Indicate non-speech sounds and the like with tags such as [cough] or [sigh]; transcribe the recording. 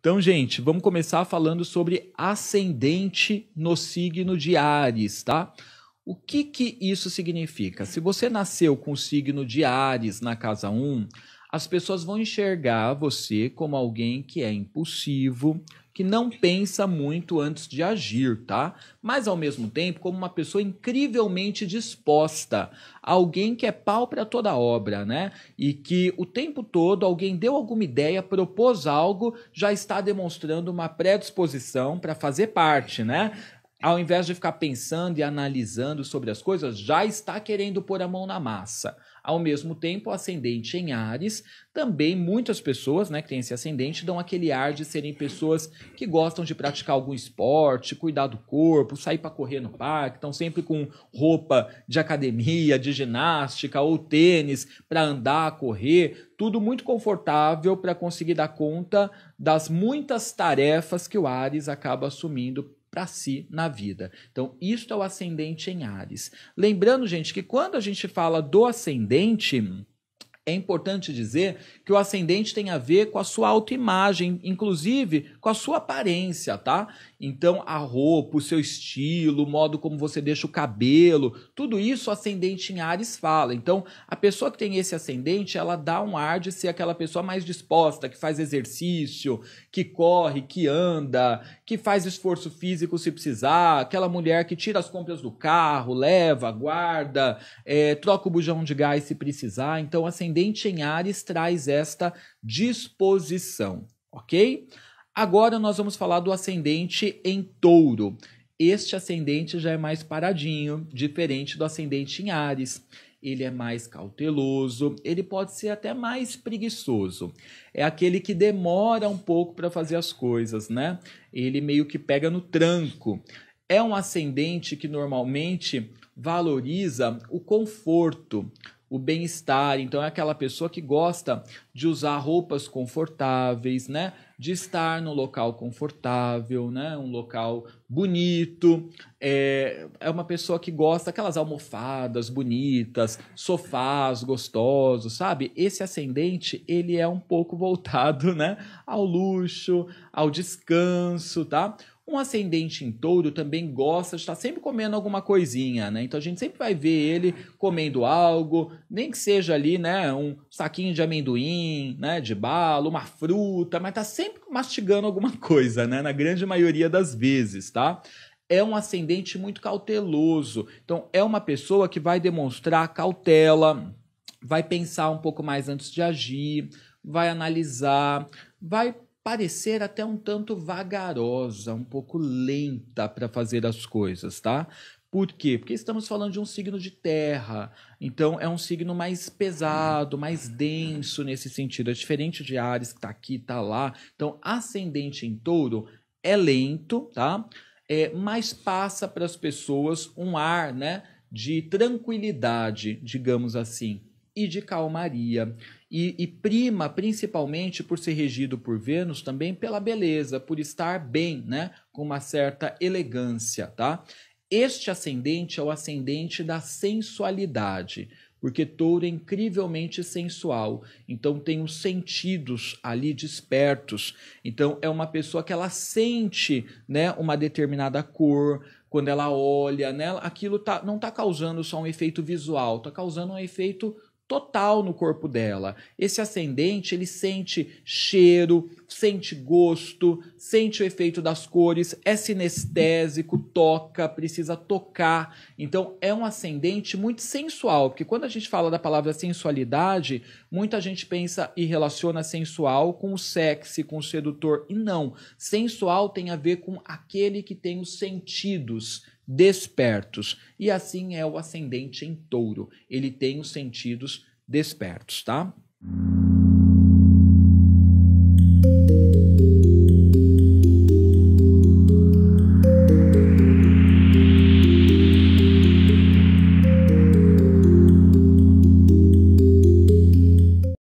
Então, gente, vamos começar falando sobre ascendente no signo de Ares, tá? O que que isso significa? Se você nasceu com o signo de Ares na casa 1, as pessoas vão enxergar você como alguém que é impulsivo, que não pensa muito antes de agir, tá? Mas ao mesmo tempo, como uma pessoa incrivelmente disposta, alguém que é pau para toda obra, né? E que o tempo todo alguém deu alguma ideia, propôs algo, já está demonstrando uma predisposição para fazer parte, né? ao invés de ficar pensando e analisando sobre as coisas, já está querendo pôr a mão na massa. Ao mesmo tempo, ascendente em Ares, também muitas pessoas né, que têm esse ascendente dão aquele ar de serem pessoas que gostam de praticar algum esporte, cuidar do corpo, sair para correr no parque, estão sempre com roupa de academia, de ginástica ou tênis para andar, correr, tudo muito confortável para conseguir dar conta das muitas tarefas que o Ares acaba assumindo para si na vida. Então, isto é o ascendente em Ares. Lembrando, gente, que quando a gente fala do ascendente, é importante dizer que o ascendente tem a ver com a sua autoimagem, inclusive com a sua aparência, tá? Então, a roupa, o seu estilo, o modo como você deixa o cabelo, tudo isso o ascendente em Ares fala. Então, a pessoa que tem esse ascendente, ela dá um ar de ser aquela pessoa mais disposta, que faz exercício, que corre, que anda, que faz esforço físico se precisar, aquela mulher que tira as compras do carro, leva, guarda, é, troca o bujão de gás se precisar. Então, ascendente ascendente em Ares traz esta disposição, ok? Agora nós vamos falar do ascendente em Touro. Este ascendente já é mais paradinho, diferente do ascendente em Ares. Ele é mais cauteloso, ele pode ser até mais preguiçoso. É aquele que demora um pouco para fazer as coisas, né? Ele meio que pega no tranco. É um ascendente que normalmente valoriza o conforto, o bem-estar. Então é aquela pessoa que gosta de usar roupas confortáveis, né? De estar no local confortável, né? Um local bonito. É, é uma pessoa que gosta aquelas almofadas bonitas, sofás gostosos, sabe? Esse ascendente, ele é um pouco [laughs] voltado, né? Ao luxo, ao descanso, tá? Um ascendente em touro também gosta de estar sempre comendo alguma coisinha, né? Então a gente sempre vai ver ele comendo algo, nem que seja ali, né, um saquinho de amendoim, né, de bala, uma fruta, mas tá sempre mastigando alguma [laughs] coisa, né, na grande maioria das vezes, tá? é um ascendente muito cauteloso. Então, é uma pessoa que vai demonstrar cautela, vai pensar um pouco mais antes de agir, vai analisar, vai parecer até um tanto vagarosa, um pouco lenta para fazer as coisas, tá? Por quê? Porque estamos falando de um signo de terra. Então, é um signo mais pesado, mais denso nesse sentido. É diferente de Ares, que está aqui, está lá. Então, ascendente em touro é lento, tá? É, mas passa para as pessoas um ar, né? De tranquilidade, digamos assim e de calmaria. E, e, prima principalmente por ser regido por Vênus também pela beleza, por estar bem, né? Com uma certa elegância, tá? Este ascendente é o ascendente da sensualidade, porque touro é incrivelmente sensual, então tem os sentidos ali despertos. Então é uma pessoa que ela sente, né, uma determinada cor, quando ela olha, né, aquilo tá, não está causando só um efeito visual, está causando um efeito total no corpo dela. Esse ascendente, ele sente cheiro, sente gosto, sente o efeito das cores, é sinestésico, toca, precisa tocar. Então é um ascendente muito sensual, porque quando a gente fala da palavra sensualidade, muita gente pensa e relaciona sensual com o sexy, com o sedutor, e não. Sensual tem a ver com aquele que tem os sentidos despertos. E assim é o ascendente em touro. Ele tem os sentidos despertos, tá?